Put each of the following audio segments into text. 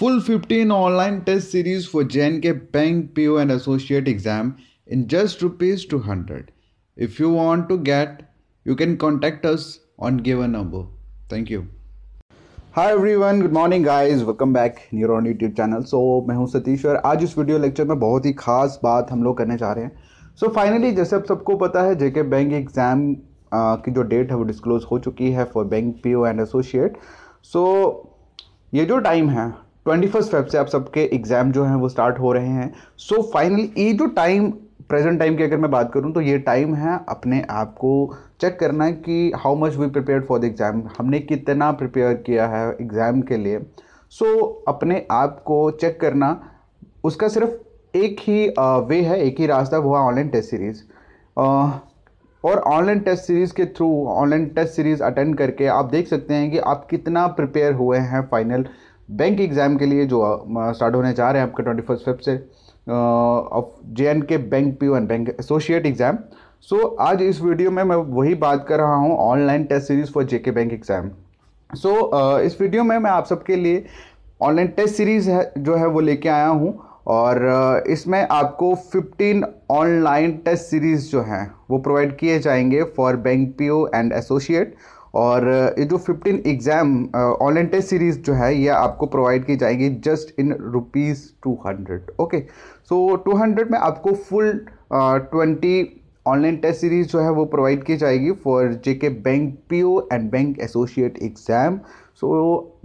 for 15 and K bank P O and associate exam in just rupees two hundred if you want to get you can contact us on given above thank you hi everyone good morning guys welcome back on YouTube channel so मैं हूँ सतीश और आज इस video lecture में बहुत ही खास बात हम लोग करने जा रहे हैं सो so, फाइनली जैसे अब सबको पता है जेके बैंक एग्ज़ाम की जो डेट है वो डिस्क्लोज हो चुकी है for bank P O and associate so ये जो टाइम है ट्वेंटी फर्स्ट फेब से आप सबके एग्ज़ाम जो हैं वो स्टार्ट हो रहे हैं सो फाइनली ये जो टाइम प्रेजेंट टाइम की अगर मैं बात करूं तो ये टाइम है अपने आप को चेक करना कि how much we prepare for the exam हमने कितना प्रिपेयर किया है एग्ज़ाम के लिए सो so, अपने आप को चेक करना उसका सिर्फ एक ही वे है एक ही रास्ता वो है ऑनलाइन टेस्ट सीरीज़ और ऑनलाइन टेस्ट सीरीज़ के through online test series attend करके आप देख सकते हैं कि आप कितना प्रिपेयर हुए हैं फाइनल बैंक एग्ज़ाम के लिए जो स्टार्ट होने जा रहे हैं आपके ट्वेंटी फर्स्ट फिफ्थ से of J and K bank P one bank associate exam so आज इस वीडियो में मैं वही बात कर रहा हूँ online test series for J K bank exam सो इस वीडियो में मैं आप सबके लिए ऑनलाइन टेस्ट सीरीज़ है जो है वो लेके आया हूँ और इसमें आपको 15 ऑनलाइन टेस्ट सीरीज़ जो हैं वो प्रोवाइड किए जाएंगे for bank P and associate और ये जो fifteen exam online test series जो है ये आपको प्रोवाइड की जाएगी just in rupees two hundred okay so two hundred में आपको full twenty online test series जो है वो प्रोवाइड की जाएगी for J K bank P O and bank associate exam so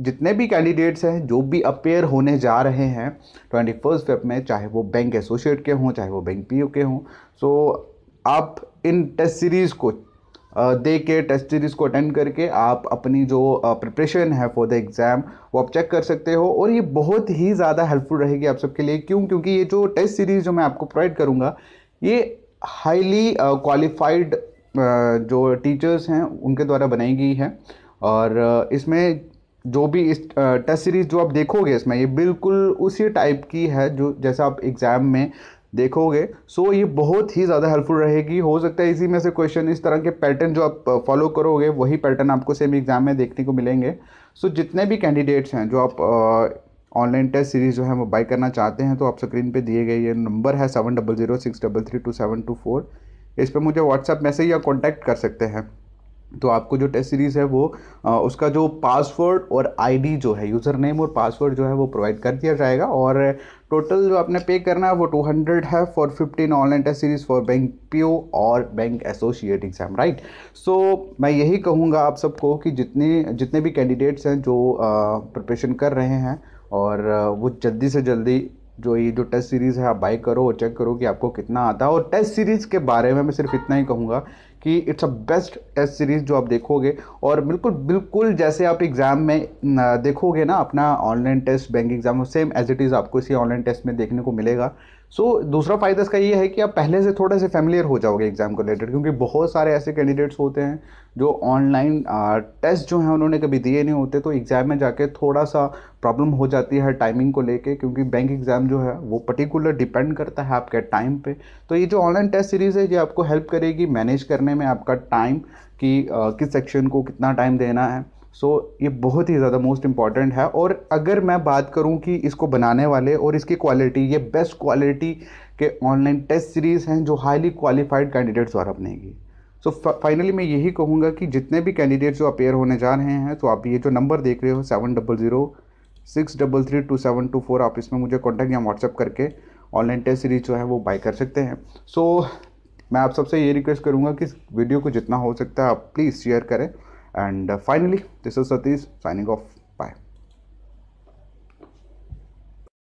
जितने भी कैंडिडेट्स हैं जो भी अपेयर होने जा रहे हैं ट्वेंटी फर्स्ट फेफ में चाहे वो बैंक एसोसिएट के हों चाहे वो बैंक पी ओ के हों सो so, आप इन टेस्ट सीरीज़ को दे के टेस्ट सीरीज़ को अटेंड करके आप अपनी जो प्रिपरेशन है फॉर द एग्ज़ाम वो आप चेक कर सकते हो और ये बहुत ही ज़्यादा हेल्पफुल रहेगी आप सबके लिए क्यों क्योंकि ये जो टेस्ट सीरीज़ जो मैं आपको प्रोवाइड करूँगा ये हाईली क्वालिफाइड जो टीचर्स हैं उनके द्वारा बनाई गई है और इसमें जो भी इस टेस्ट सीरीज़ जो आप देखोगे इसमें ये बिल्कुल उसी टाइप की है जो जैसा आप एग्ज़ाम में देखोगे सो so ये बहुत ही ज़्यादा हेल्पफुल रहेगी हो सकता है इसी में से क्वेश्चन इस तरह के पैटर्न जो आप फॉलो करोगे वही पैटर्न आपको सेम एग्ज़ाम में देखने को मिलेंगे सो so, जितने भी कैंडिडेट्स हैं जो आप ऑनलाइन टेस्ट सीरीज़ जो है वो बाई करना चाहते हैं तो आप स्क्रीन पे दिए गए ये नंबर है seven double zero six double three two seven two four इस पर मुझे व्हाट्सअप मैसेज या कॉन्टैक्ट कर सकते हैं तो आपको जो टेस्ट सीरीज़ है वो आ, उसका जो पासवर्ड और आईडी जो है यूज़र नेम और पासवर्ड जो है वो प्रोवाइड कर दिया जाएगा और टोटल जो आपने पे करना है वो टू हंड्रेड है for fifteen online test series for bank P और bank associate exam right so मैं यही कहूँगा आप सबको कि जितने जितने भी कैंडिडेट्स हैं जो प्रिपरेशन कर रहे हैं और वो जल्दी से जल्दी जो ये जो टेस्ट सीरीज़ है आप बाई करो और चेक करो कि आपको कितना आता है और टेस्ट सीरीज़ के बारे में मैं सिर्फ इतना ही कहूँगा कि it's a best test series जो आप देखोगे और बिल्कुल बिल्कुल जैसे आप एग्ज़ाम में देखोगे ना अपना online test bank exam same as it is आपको इसी ऑनलाइन टेस्ट में देखने को मिलेगा सो so, दूसरा फ़ायदा इसका ये है कि आप पहले से थोड़े से फेमिलियर हो जाओगे एग्ज़ाम को रिलेटेड क्योंकि बहुत सारे ऐसे कैंडिडेट्स होते हैं जो ऑनलाइन टेस्ट जो हैं उन्होंने कभी दिए नहीं होते तो एग्ज़ाम में जाके थोड़ा सा प्रॉब्लम हो जाती है टाइमिंग को लेके क्योंकि बैंक एग्ज़ाम जो है वो पर्टिकुलर डिपेंड करता है आपके टाइम पे तो ये जो ऑनलाइन टेस्ट सीरीज़ है ये आपको हेल्प करेगी मैनेज करने में आपका टाइम कि किस सेक्शन को कितना टाइम देना है सो so, ये बहुत ही ज़्यादा मोस्ट इम्पॉर्टेंट है और अगर मैं बात करूँ कि इसको बनाने वाले और इसकी क्वालिटी ये बेस्ट क्वालिटी के ऑनलाइन टेस्ट सीरीज़ हैं जो हाईली क्वालिफाइड कैंडिडेट्स द्वारा बनेगी सो so, फाइनली मैं यही कहूँगा कि जितने भी कैंडिडेट्स जो अपेयर होने जा रहे हैं तो आप ये जो नंबर देख रहे हो seven double zero six double three two seven two four आप इसमें मुझे कॉन्टैक्ट या व्हाट्सअप करके ऑनलाइन टेस्ट सीरीज जो है वो बाई कर सकते हैं सो so, मैं आप सबसे ये रिक्वेस्ट करूँगा कि वीडियो को जितना हो सकता है आप प्लीज़ शेयर करें and uh, finally this is Satish signing off